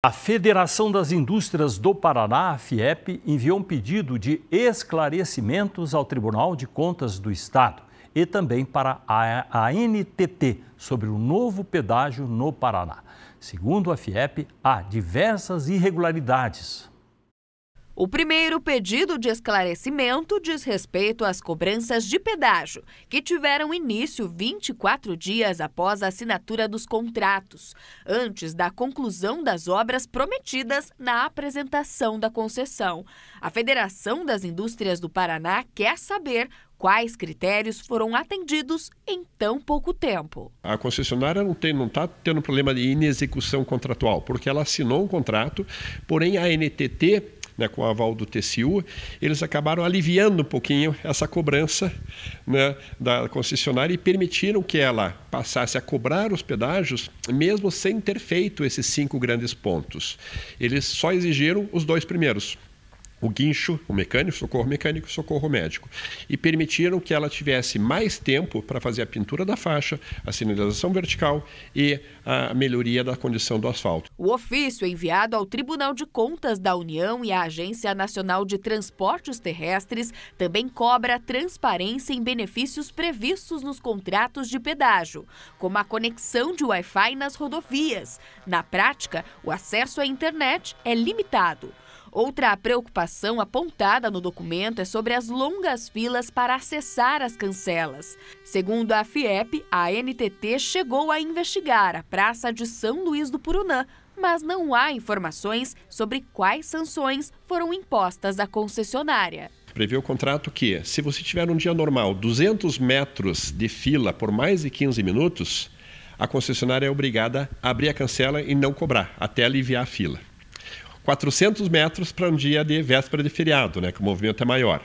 A Federação das Indústrias do Paraná, a FIEP, enviou um pedido de esclarecimentos ao Tribunal de Contas do Estado e também para a ANTT sobre o novo pedágio no Paraná. Segundo a FIEP, há diversas irregularidades. O primeiro pedido de esclarecimento diz respeito às cobranças de pedágio, que tiveram início 24 dias após a assinatura dos contratos, antes da conclusão das obras prometidas na apresentação da concessão. A Federação das Indústrias do Paraná quer saber quais critérios foram atendidos em tão pouco tempo. A concessionária não está tendo problema de inexecução contratual, porque ela assinou um contrato, porém a NTT né, com o aval do TCU, eles acabaram aliviando um pouquinho essa cobrança né, da concessionária e permitiram que ela passasse a cobrar os pedágios, mesmo sem ter feito esses cinco grandes pontos. Eles só exigiram os dois primeiros o guincho, o mecânico, socorro mecânico, socorro médico, e permitiram que ela tivesse mais tempo para fazer a pintura da faixa, a sinalização vertical e a melhoria da condição do asfalto. O ofício enviado ao Tribunal de Contas da União e à Agência Nacional de Transportes Terrestres também cobra transparência em benefícios previstos nos contratos de pedágio, como a conexão de Wi-Fi nas rodovias. Na prática, o acesso à internet é limitado. Outra preocupação apontada no documento é sobre as longas filas para acessar as cancelas. Segundo a FIEP, a NTT chegou a investigar a Praça de São Luís do Purunã, mas não há informações sobre quais sanções foram impostas à concessionária prevê o contrato que, se você tiver um dia normal 200 metros de fila por mais de 15 minutos, a concessionária é obrigada a abrir a cancela e não cobrar, até aliviar a fila. 400 metros para um dia de véspera de feriado, né, que o movimento é maior.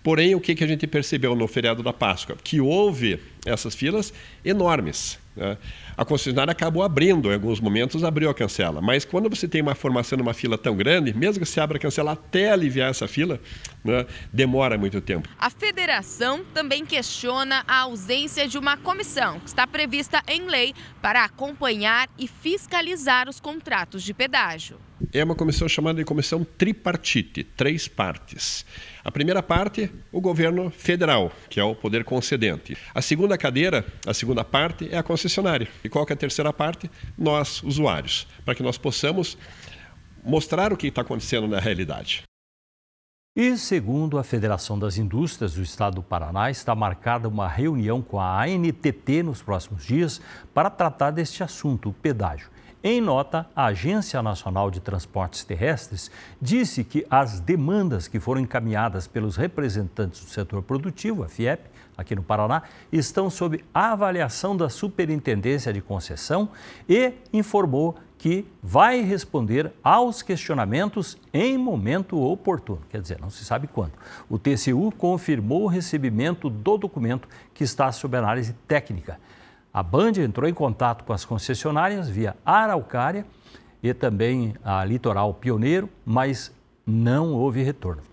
Porém, o que, que a gente percebeu no feriado da Páscoa? Que houve essas filas enormes. Né? A concessionária acabou abrindo, em alguns momentos abriu a cancela, mas quando você tem uma formação de uma fila tão grande, mesmo que se abra a cancela até aliviar essa fila, né, demora muito tempo. A federação também questiona a ausência de uma comissão que está prevista em lei para acompanhar e fiscalizar os contratos de pedágio é uma comissão chamada de comissão tripartite, três partes. A primeira parte, o governo federal, que é o poder concedente. A segunda cadeira, a segunda parte, é a concessionária. E qual é a terceira parte? Nós, usuários, para que nós possamos mostrar o que está acontecendo na realidade. E, segundo a Federação das Indústrias do Estado do Paraná, está marcada uma reunião com a ANTT nos próximos dias para tratar deste assunto, o pedágio. Em nota, a Agência Nacional de Transportes Terrestres disse que as demandas que foram encaminhadas pelos representantes do setor produtivo, a FIEP, aqui no Paraná, estão sob avaliação da Superintendência de Concessão e informou que vai responder aos questionamentos em momento oportuno, quer dizer, não se sabe quando. O TCU confirmou o recebimento do documento que está sob análise técnica. A Band entrou em contato com as concessionárias via Araucária e também a Litoral Pioneiro, mas não houve retorno.